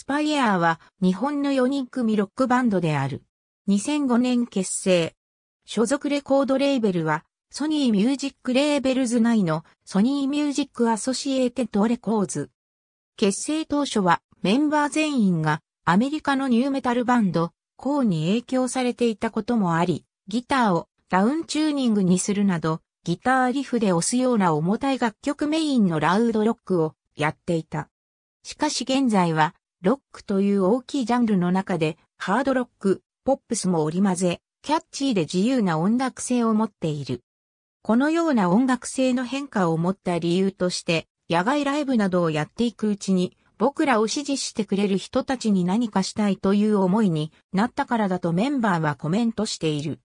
スパイアーは日本の4人組ロックバンドである。2005年結成。所属レコードレーベルはソニーミュージックレーベルズ内のソニーミュージックアソシエーテッドレコーズ。結成当初はメンバー全員がアメリカのニューメタルバンド、コーに影響されていたこともあり、ギターをダウンチューニングにするなど、ギターリフで押すような重たい楽曲メインのラウドロックをやっていた。しかし現在はロックという大きいジャンルの中で、ハードロック、ポップスも織り交ぜ、キャッチーで自由な音楽性を持っている。このような音楽性の変化を持った理由として、野外ライブなどをやっていくうちに、僕らを支持してくれる人たちに何かしたいという思いになったからだとメンバーはコメントしている。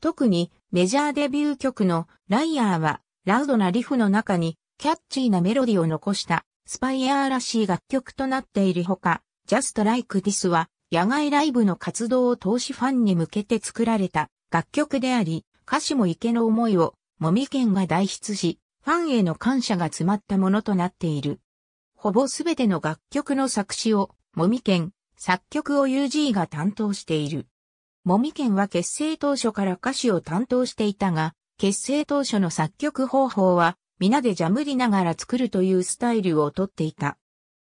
特にメジャーデビュー曲のライアーはラウドなリフの中にキャッチーなメロディを残したスパイアーらしい楽曲となっているほか、Just Like This は野外ライブの活動を投資ファンに向けて作られた楽曲であり、歌詞も池の思いを、もみけんが代筆し、ファンへの感謝が詰まったものとなっている。ほぼすべての楽曲の作詞を、もみけん、作曲を UG が担当している。もみけんは結成当初から歌詞を担当していたが、結成当初の作曲方法は、皆でジャムりながら作るというスタイルをとっていた。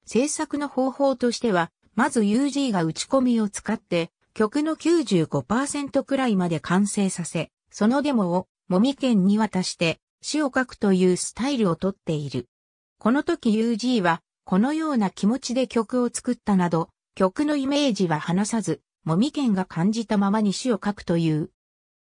制作の方法としては、まず UG が打ち込みを使って、曲の95%くらいまで完成させ、そのデモを、もみけんに渡して、詩を書くというスタイルをとっている。この時 UG は、このような気持ちで曲を作ったなど、曲のイメージは話さず、もみけんが感じたままに詩を書くという。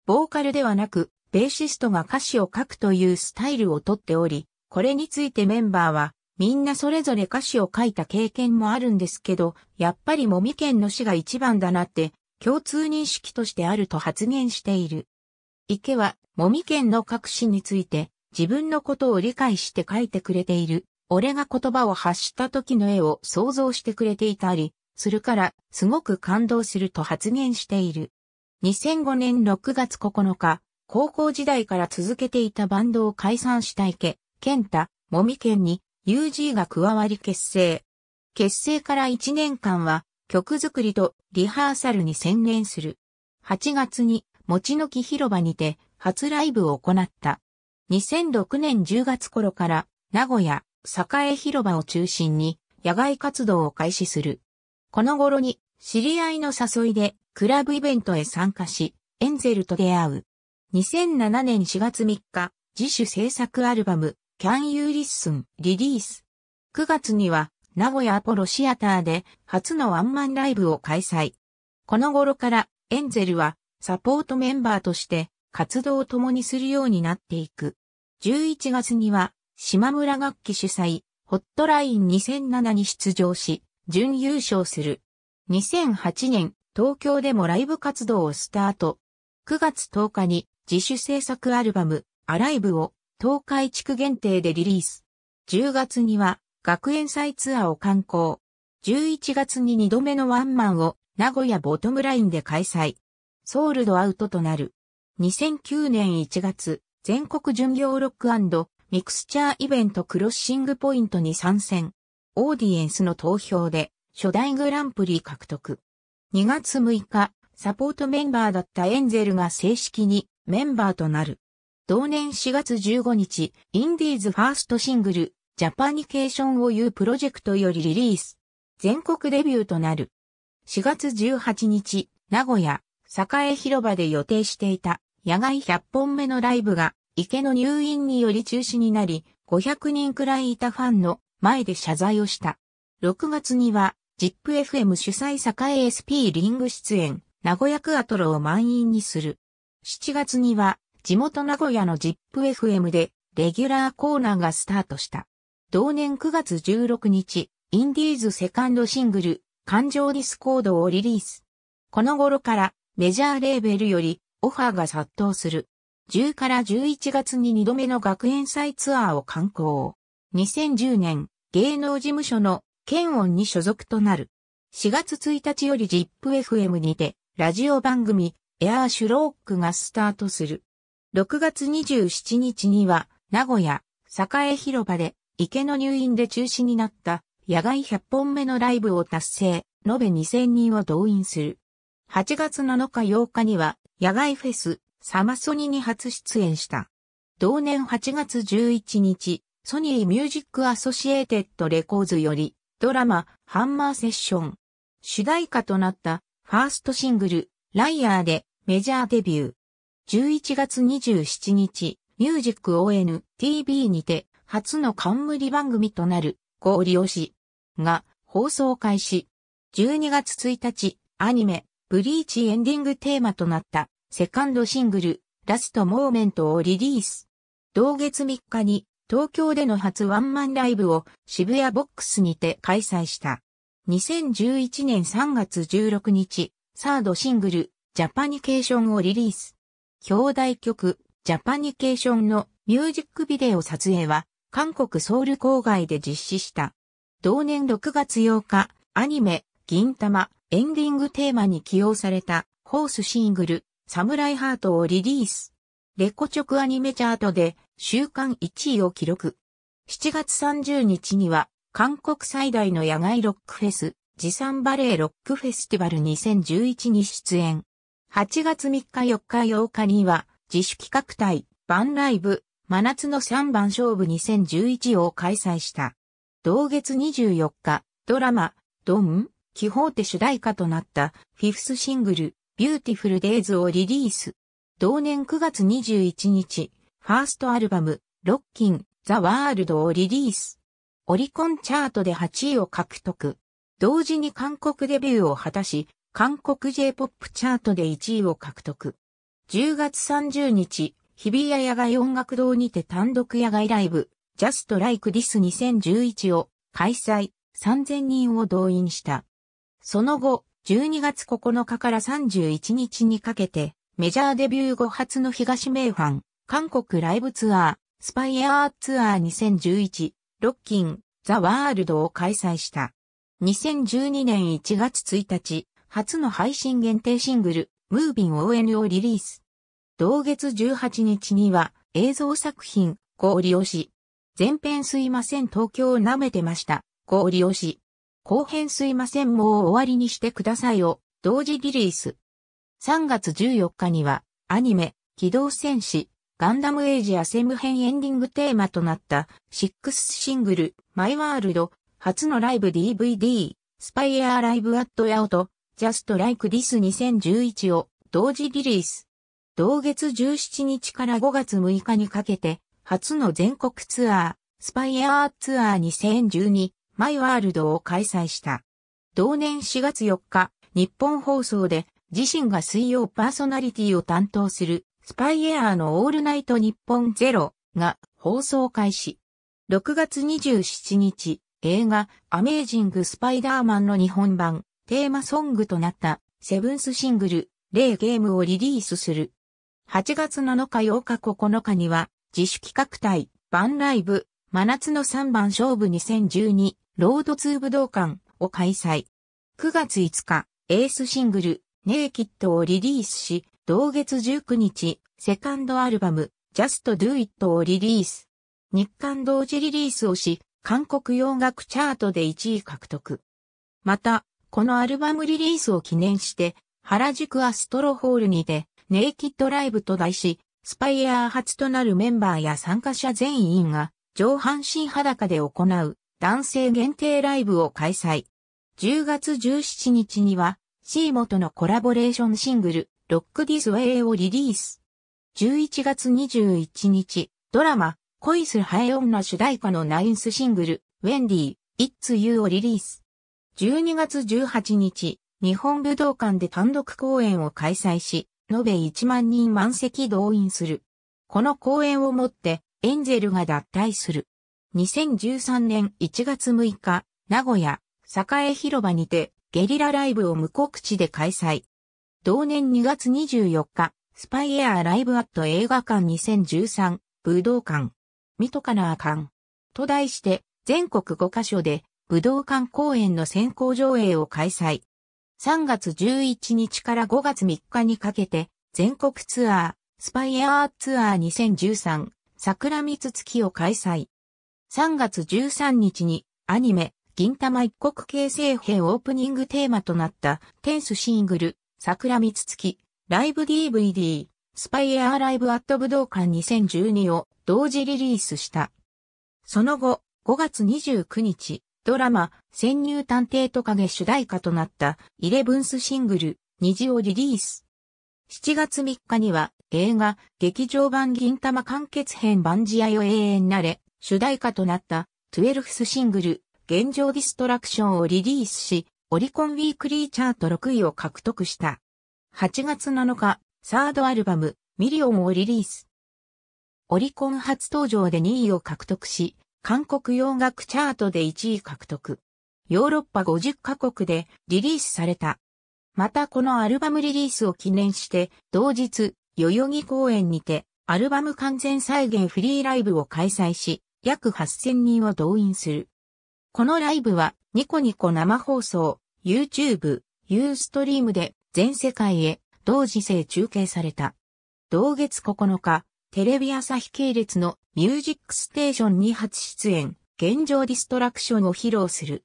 ボーカルではなく、ベーシストが歌詞を書くというスタイルをとっており、これについてメンバーは、みんなそれぞれ歌詞を書いた経験もあるんですけど、やっぱりもみけんの詩が一番だなって、共通認識としてあると発言している。池は、もみけんの各詞について、自分のことを理解して書いてくれている。俺が言葉を発した時の絵を想像してくれていたり、するから、すごく感動すると発言している。2005年6月9日、高校時代から続けていたバンドを解散した池、健太、もみけんに UG が加わり結成。結成から1年間は曲作りとリハーサルに専念する。8月に餅の木広場にて初ライブを行った。2006年10月頃から名古屋、栄広場を中心に野外活動を開始する。この頃に知り合いの誘いでクラブイベントへ参加し、エンゼルと出会う。2007年4月3日、自主制作アルバム、Can You Listen リリース。9月には、名古屋アポロシアターで初のワンマンライブを開催。この頃からエンゼルはサポートメンバーとして活動を共にするようになっていく。11月には島村楽器主催ホットライン2007に出場し準優勝する。2008年東京でもライブ活動をスタート。9月10日に自主制作アルバム、アライブを東海地区限定でリリース。10月には学園祭ツアーを観光。11月に2度目のワンマンを名古屋ボトムラインで開催。ソールドアウトとなる。2009年1月、全国巡業ロックミクスチャーイベントクロッシングポイントに参戦。オーディエンスの投票で初代グランプリ獲得。2月6日、サポートメンバーだったエンゼルが正式にメンバーとなる。同年4月15日、インディーズファーストシングル、ジャパニケーションを言うプロジェクトよりリリース。全国デビューとなる。4月18日、名古屋、栄広場で予定していた野外100本目のライブが池の入院により中止になり、500人くらいいたファンの前で謝罪をした。6月には、ZIPFM 主催栄 SP リング出演、名古屋クアトロを満員にする。7月には地元名古屋の ZIPFM でレギュラーコーナーがスタートした。同年9月16日、インディーズセカンドシングル、感情ディスコードをリリース。この頃からメジャーレーベルよりオファーが殺到する。10から11月に2度目の学園祭ツアーを観光。2010年、芸能事務所の県音に所属となる。4月1日より ZIPFM にて、ラジオ番組、エアーシュロークがスタートする。6月27日には、名古屋、栄広場で、池の入院で中止になった、野外100本目のライブを達成、延べ2000人を動員する。8月7日8日には、野外フェス、サマソニに初出演した。同年8月11日、ソニーミュージックアソシエーテッドレコーズより、ドラマ、ハンマーセッション。主題歌となった、ファーストシングル、ライアーで、メジャーデビュー。11月27日、ミュージック ON TV にて初の冠番組となるーリ推しが放送開始。12月1日、アニメ、ブリーチエンディングテーマとなったセカンドシングル、ラストモーメントをリリース。同月3日に東京での初ワンマンライブを渋谷ボックスにて開催した。2011年3月16日、サードシングル、ジャパニケーションをリリース。兄弟曲、ジャパニケーションのミュージックビデオ撮影は、韓国ソウル郊外で実施した。同年6月8日、アニメ、銀玉、エンディングテーマに起用された、ホースシングル、サムライハートをリリース。レコ直アニメチャートで、週間1位を記録。7月30日には、韓国最大の野外ロックフェス、持参バレーロックフェスティバル2011に出演。8月3日4日8日には、自主企画隊、バンライブ、真夏の3番勝負2011を開催した。同月24日、ドラマ、ドン、キホーテ主題歌となったフィフスシングル、ビューティフルデイズをリリース。同年9月21日、ファーストアルバム、ロッキン、ザ・ワールドをリリース。オリコンチャートで8位を獲得。同時に韓国デビューを果たし、韓国 J-POP チャートで1位を獲得。10月30日、日比谷野外音楽堂にて単独野外ライブ、Just Like This 2011を開催、3000人を動員した。その後、12月9日から31日にかけて、メジャーデビュー後初の東名ファン、韓国ライブツアー、スパイアーツアー2011、ロッキン、ザ・ワールドを開催した。2012年1月1日、初の配信限定シングル、ムービン ON をリリース。同月18日には映像作品、氷押し。前編すいません東京を舐めてました、氷押し。後編すいませんもう終わりにしてくださいを同時リリース。3月14日にはアニメ、機動戦士、ガンダムエイジアセム編エンディングテーマとなった6シングル、マイワールド、初のライブ DVD、スパイエアライブアットヤオと Just Like This 2011を同時リリース。同月17日から5月6日にかけて、初の全国ツアー、スパイアーツアー2012マイワールドを開催した。同年4月4日、日本放送で自身が水曜パーソナリティを担当するスパイエアーのオールナイト日本ゼロが放送開始。6月27日、映画アメージングスパイダーマンの日本版テーマソングとなったセブンスシングル、例ゲームをリリースする。8月7日8日9日には、自主企画隊、バンライブ、真夏の3番勝負2012、ロードツー武道館を開催。9月5日、エースシングル、ネイキッドをリリースし、同月19日、セカンドアルバム、ジャスト・ドゥ・イットをリリース。日韓同時リリースをし、韓国洋楽チャートで1位獲得。また、このアルバムリリースを記念して、原宿アストロホールにて、ネイキッドライブと題し、スパイアー初となるメンバーや参加者全員が上半身裸で行う男性限定ライブを開催。10月17日にはシーモとのコラボレーションシングルロックディスウェイをリリース。11月21日ドラマ恋するハエオンの主題歌のナインスシングルウェンディー It's You をリリース。12月18日、日本武道館で単独公演を開催し、延べ1万人満席動員する。この公演をもって、エンゼルが脱退する。2013年1月6日、名古屋、栄広場にて、ゲリラライブを無告知で開催。同年2月24日、スパイエアライブアット映画館2013、武道館、見とかなあかん。と題して、全国5カ所で武道館公演の先行上映を開催。3月11日から5月3日にかけて、全国ツアー、スパイアーツアー2013、桜三月を開催。3月13日に、アニメ、銀玉一国形成編オープニングテーマとなった、テンスシングル、桜三月、ライブ DVD、スパイエアーライブアット武道館2012を同時リリースした。その後、5月29日、ドラマ、潜入探偵トカゲ主題歌となった、イレブンスシングル、虹をリリース。7月3日には、映画、劇場版銀玉完結編バンジアよ永遠なれ、主題歌となった、トゥエルフスシングル、現状ディストラクションをリリースし、オリコンウィークリーチャート6位を獲得した。8月7日、サードアルバム、ミリオンをリリース。オリコン初登場で2位を獲得し、韓国洋楽チャートで1位獲得。ヨーロッパ50カ国でリリースされた。またこのアルバムリリースを記念して、同日、代々木公園にて、アルバム完全再現フリーライブを開催し、約8000人を動員する。このライブは、ニコニコ生放送、YouTube、Ustream で全世界へ同時制中継された。同月9日、テレビ朝日系列のミュージックステーションに初出演、現状ディストラクションを披露する。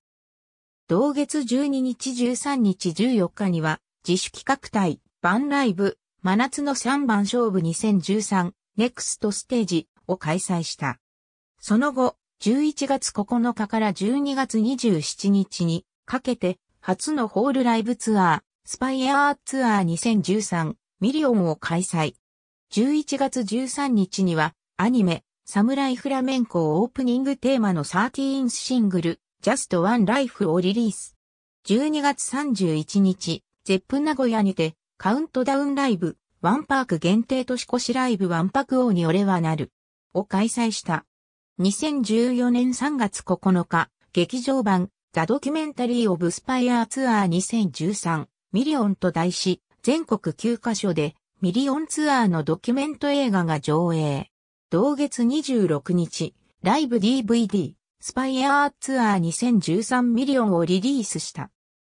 同月12日13日14日には、自主企画隊、バンライブ、真夏の3番勝負2013、ネクストステージを開催した。その後、11月9日から12月27日にかけて、初のホールライブツアー、スパイアーツアー2013ミリオンを開催。11月13日には、アニメ、サムライフラメンコオープニングテーマの13シングル、Just One Life をリリース。12月31日、ゼップ名古屋にて、カウントダウンライブ、ワンパーク限定年越しライブワンパク王に俺はなる、を開催した。2014年3月9日、劇場版、ザ・ドキュメンタリー・オブ・スパイアーツアー2013、ミリオンと題し、全国9カ所でミリオンツアーのドキュメント映画が上映。同月26日、ライブ DVD、スパイアーツアー2013ミリオンをリリースした。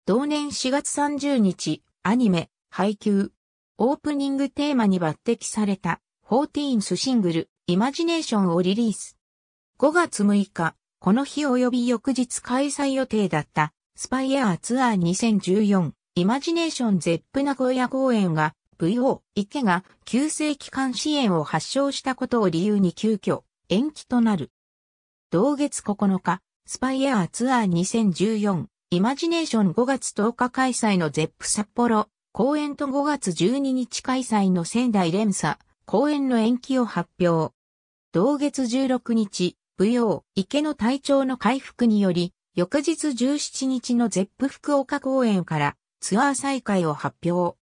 同年4月30日、アニメ、配給。オープニングテーマに抜擢された、14th シングル、イマジネーションをリリース。5月6日、この日及び翌日開催予定だった、スパイアーツアー2014、イマジネーションゼップ名古屋公演が、VO 池が急性期間支援を発症したことを理由に急遽延期となる。同月9日、スパイエアーツアー2014イマジネーション5月10日開催のゼップ札幌公演と5月12日開催の仙台連鎖公演の延期を発表。同月16日、舞踊、池の体調の回復により、翌日17日のゼップ福岡公演からツアー再開を発表。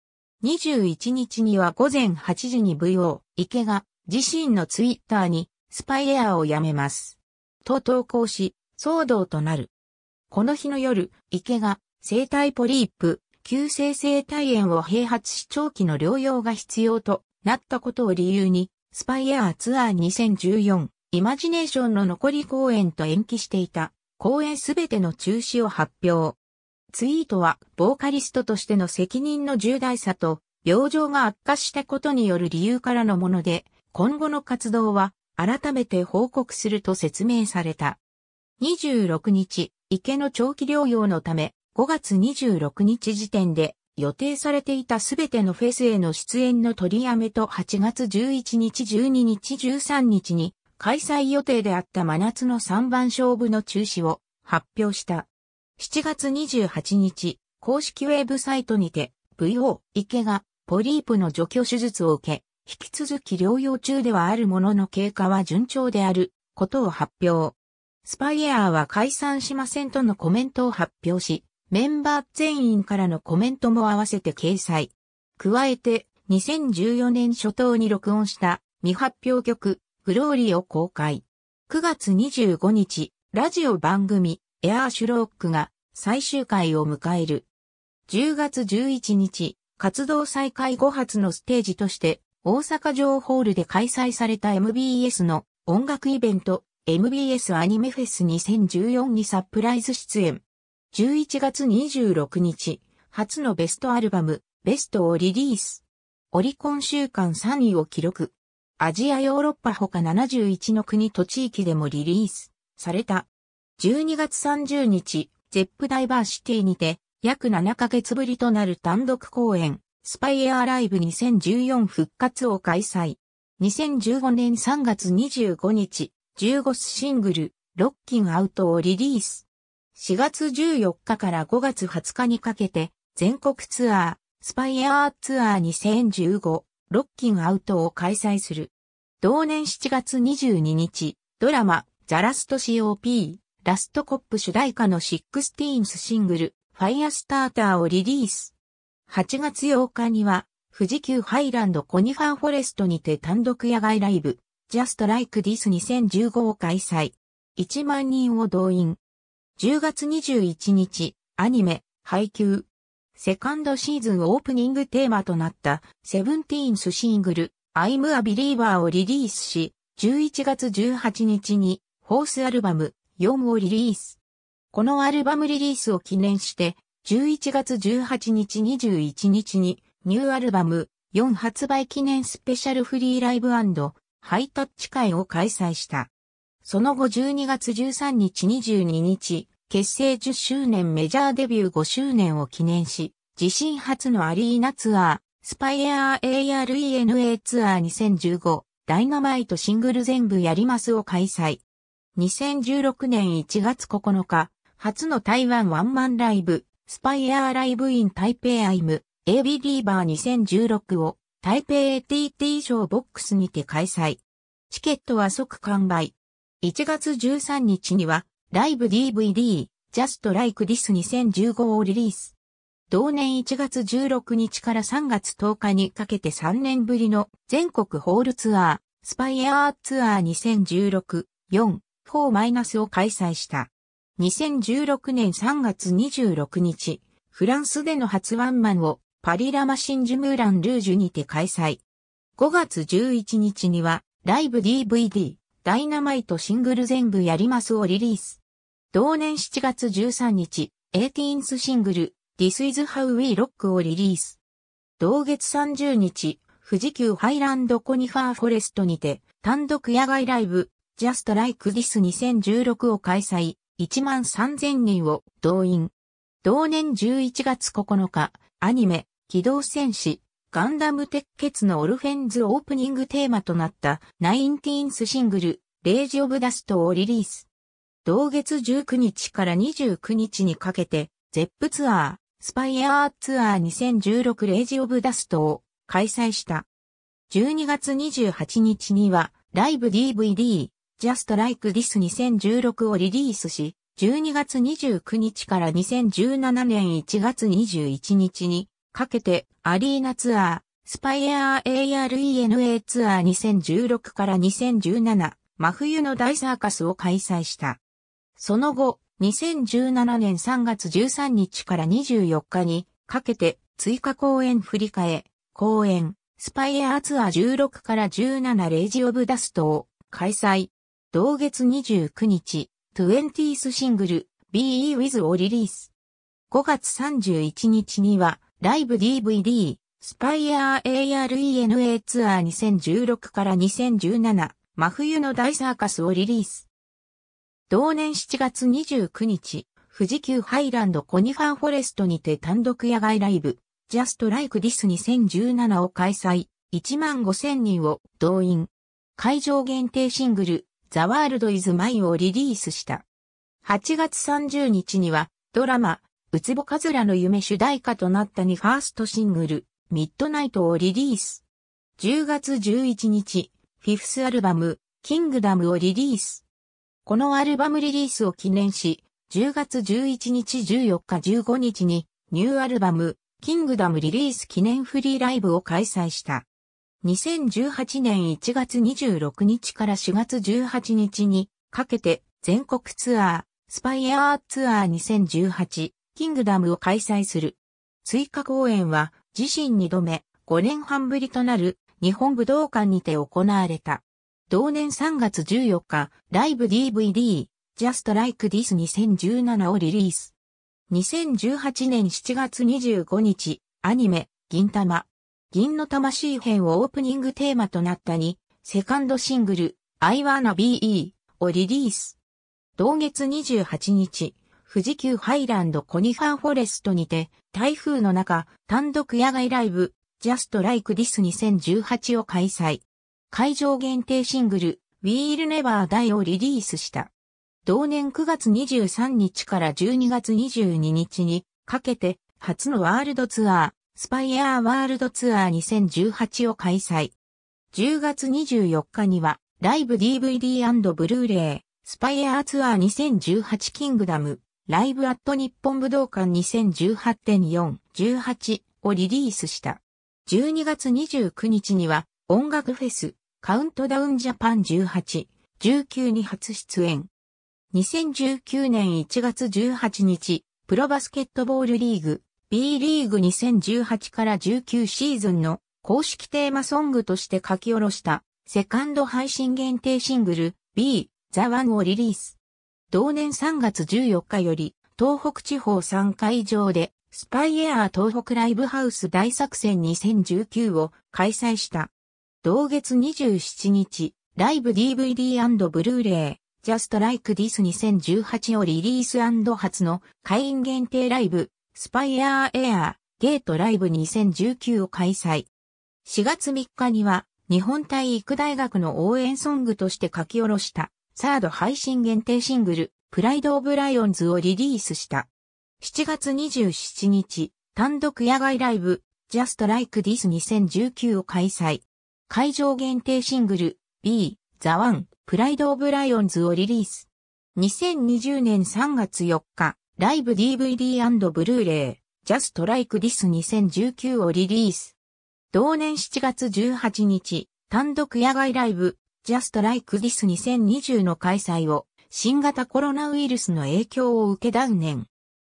21日には午前8時に VO、池が自身のツイッターにスパイエアをやめます。と投稿し、騒動となる。この日の夜、池が生体ポリープ、急性生体炎を併発し長期の療養が必要となったことを理由に、スパイエアツアー2014イマジネーションの残り公演と延期していた公演すべての中止を発表。ツイートは、ボーカリストとしての責任の重大さと、病状が悪化したことによる理由からのもので、今後の活動は、改めて報告すると説明された。26日、池の長期療養のため、5月26日時点で、予定されていたすべてのフェスへの出演の取りやめと8月11日、12日、13日に、開催予定であった真夏の3番勝負の中止を発表した。7月28日、公式ウェブサイトにて、VO 池がポリープの除去手術を受け、引き続き療養中ではあるものの経過は順調であることを発表。スパイエアーは解散しませんとのコメントを発表し、メンバー全員からのコメントも合わせて掲載。加えて、2014年初頭に録音した未発表曲、グローリーを公開。9月25日、ラジオ番組、エアーシュロックが最終回を迎える。10月11日、活動再開後発のステージとして、大阪城ホールで開催された MBS の音楽イベント、MBS アニメフェス2014にサプライズ出演。11月26日、初のベストアルバム、ベストをリリース。オリコン週間3位を記録。アジアヨーロッパ他71の国と地域でもリリースされた。12月30日、ゼップダイバーシティにて、約7ヶ月ぶりとなる単独公演、スパイエアライブ2014復活を開催。2015年3月25日、15スシングル、ロッキンアウトをリリース。4月14日から5月20日にかけて、全国ツアー、スパイエアーツアー2015、ロッキンアウトを開催する。同年7月22日、ドラマ、ザラスト COP、ラストコップ主題歌のンスシングル、ファイアスターターをリリース。8月8日には、富士急ハイランドコニファンフォレストにて単独野外ライブ、Just Like This 2015を開催。1万人を動員。10月21日、アニメ、配給。セカンドシーズンオープニングテーマとなった、セブンティーンスシングル、I'm a Believer をリリースし、11月18日に、ホースアルバム、4をリリース。このアルバムリリースを記念して、11月18日21日に、ニューアルバム4発売記念スペシャルフリーライブハイタッチ会を開催した。その後12月13日22日、結成10周年メジャーデビュー5周年を記念し、自身初のアリーナツアー、スパイエアー ARENA ツアー2015、ダイナマイトシングル全部やりますを開催。2016年1月9日、初の台湾ワンマンライブ、スパイアーライブイン台北アイム、エビリーバー2016を台北 ATT ショーボックスにて開催。チケットは即完売。1月13日には、ライブ DVD、Just Like This 2015をリリース。同年1月16日から3月10日にかけて3年ぶりの全国ホールツアー、スパイアーツアー2016、4、4- を開催した。2016年3月26日、フランスでの初ワンマンをパリラマシンジムーランルージュにて開催。5月11日にはライブ DVD ダイナマイトシングル全部やりますをリリース。同年7月13日、18th シングル This is how we rock をリリース。同月30日、富士急ハイランドコニファーフォレストにて単独野外ライブ Just Like This 2016を開催、1万3000人を動員。同年11月9日、アニメ、機動戦士、ガンダム鉄血のオルフェンズオープニングテーマとなったナインティーンスシングル、レイジオブダストをリリース。同月19日から29日にかけて、ゼップツアー、スパイアーツアー2016レイジオブダストを開催した。12月28日には、ライブ DVD、Just Like This 2016をリリースし、12月29日から2017年1月21日にかけてアリーナツアー、スパイアー ARENA ツアー2016から2017真冬の大サーカスを開催した。その後、2017年3月13日から24日にかけて追加公演振り替え、公演、スパイアーツアー16から17レイジオブダストを開催。同月29日、20th シングル、Be With をリリース。5月31日には、ライブ DVD、スパイアー ARENA ツアー2016から2017、真冬の大サーカスをリリース。同年7月29日、富士急ハイランドコニファンフォレストにて単独野外ライブ、Just Like This 2017を開催、1万5000人を動員。会場限定シングル、The World is Mine をリリースした。8月30日には、ドラマ、ウツボカズラの夢主題歌となったにファーストシングル、ミッドナイトをリリース。10月11日、フィフスアルバム、キングダムをリリース。このアルバムリリースを記念し、10月11日14日15日に、ニューアルバム、キングダムリリース記念フリーライブを開催した。2018年1月26日から4月18日にかけて全国ツアー、スパイアーツアー2018キングダムを開催する。追加公演は自身2度目5年半ぶりとなる日本武道館にて行われた。同年3月14日、ライブ DVD Just Like This 2017をリリース。2018年7月25日、アニメ、銀玉、銀の魂編をオープニングテーマとなった2、セカンドシングル、I Wanna Be をリリース。同月28日、富士急ハイランドコニファーフォレストにて、台風の中、単独野外ライブ、Just Like This 2018を開催。会場限定シングル、We'll Never Die をリリースした。同年9月23日から12月22日にかけて、初のワールドツアー、スパイアーワールドツアー2018を開催。10月24日には、ライブ DVD& ブルーレイ、スパイアーツアー2018キングダム、ライブアット日本武道館2018.4-18をリリースした。12月29日には、音楽フェス、カウントダウンジャパン18、19に初出演。2019年1月18日、プロバスケットボールリーグ、B リーグ2018から19シーズンの公式テーマソングとして書き下ろしたセカンド配信限定シングル B The One をリリース。同年3月14日より東北地方3会場でスパイエアー東北ライブハウス大作戦2019を開催した。同月27日、ライブ DVD& ブルーレイ、Just Like This 2018をリリース初の会員限定ライブスパイアーエアーゲートライブ2019を開催。4月3日には日本体育大学の応援ソングとして書き下ろしたサード配信限定シングルプライドオブライオンズをリリースした。7月27日単独野外ライブ Just Like This 2019を開催。会場限定シングル B The One プライドオブライオンズをリリース。2020年3月4日、ライブ DVD& ブルーレイ、Just Like This 2019をリリース。同年7月18日、単独野外ライブ、Just Like This 2020の開催を、新型コロナウイルスの影響を受け断念。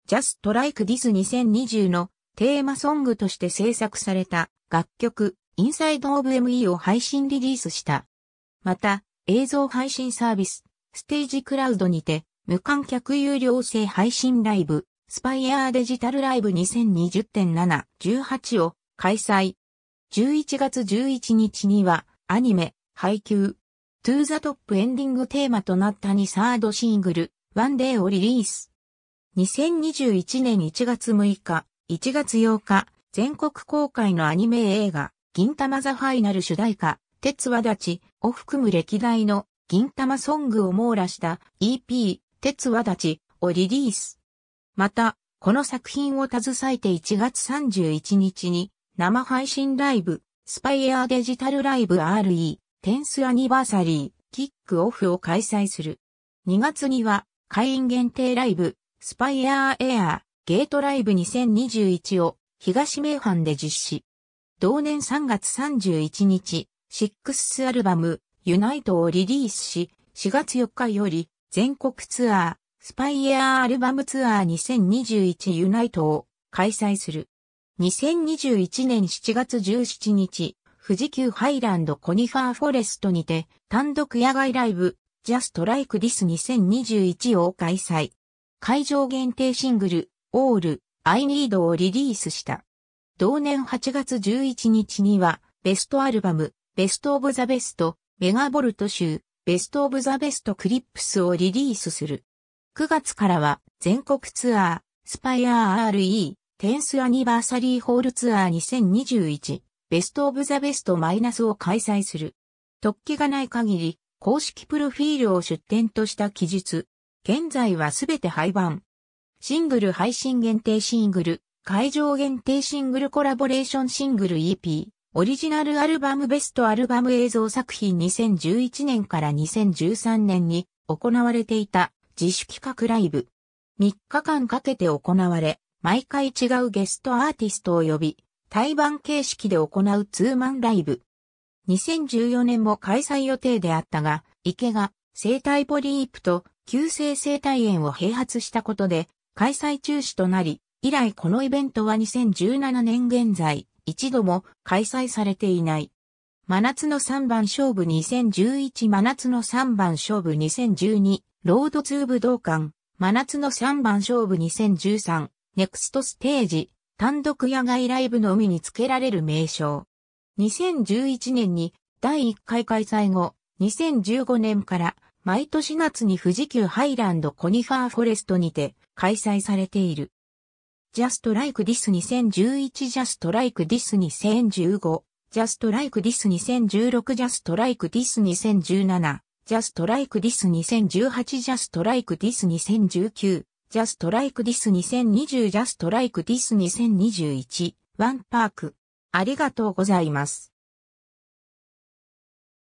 Just Like This 2020のテーマソングとして制作された楽曲、Inside of ME を配信リリースした。また、映像配信サービス、ステージクラウドにて、無観客有料制配信ライブ、スパイアーデジタルライブ2020.7-18を開催。11月11日には、アニメ、配給、トゥーザトップエンディングテーマとなった2サードシングル、ワンデーをリリース。2021年1月6日、1月8日、全国公開のアニメ映画、銀玉ザファイナル主題歌、鉄和立ちを含む歴代の銀玉ソングを網羅した EP 鉄和立ちをリリース。また、この作品を携えて1月31日に生配信ライブ、スパイアーデジタルライブ RE、10th アニバーサリー、キックオフを開催する。2月には、会員限定ライブ、スパイアーエアー、ゲートライブ2021を東名阪で実施。同年3月31日、シックスアルバム、ユナイトをリリースし、4月4日より、全国ツアー、スパイエアアルバムツアー2021ユナイトを開催する。2021年7月17日、富士急ハイランドコニファーフォレストにて単独野外ライブ、Just Like This 2021を開催。会場限定シングル、All, I Need をリリースした。同年8月11日には、ベストアルバム、ベストオブザベスト、メガボルト集、ベストオブザベストクリップスをリリースする。9月からは全国ツアー、スパイア RE、テンスアニバーサリーホールツアー2021、ベストオブザベストマイナスを開催する。突起がない限り、公式プロフィールを出展とした記述。現在はすべて廃盤。シングル配信限定シングル、会場限定シングルコラボレーションシングル EP、オリジナルアルバムベストアルバム映像作品2011年から2013年に行われていた自主企画ライブ。3日間かけて行われ、毎回違うゲストアーティストを呼び、対バン形式で行うツーマンライブ。2014年も開催予定であったが、池が生体ポリープと急性生体炎を併発したことで開催中止となり、以来このイベントは2017年現在、一度も開催されていない。真夏の3番勝負2011真夏の3番勝負2012ロードツー武道館真夏の3番勝負2013ネクストステージ単独野外ライブのみに付けられる名称。2011年に第1回開催後、2015年から毎年夏に富士急ハイランドコニファーフォレストにて開催されている。Just Like This 2011 Just Like This 2015 Just Like This 2016 Just Like This 2017 Just Like This 2018 Just Like This 2019 Just Like This 2020 Just Like This 2021ワンパーク。ありがとうございます。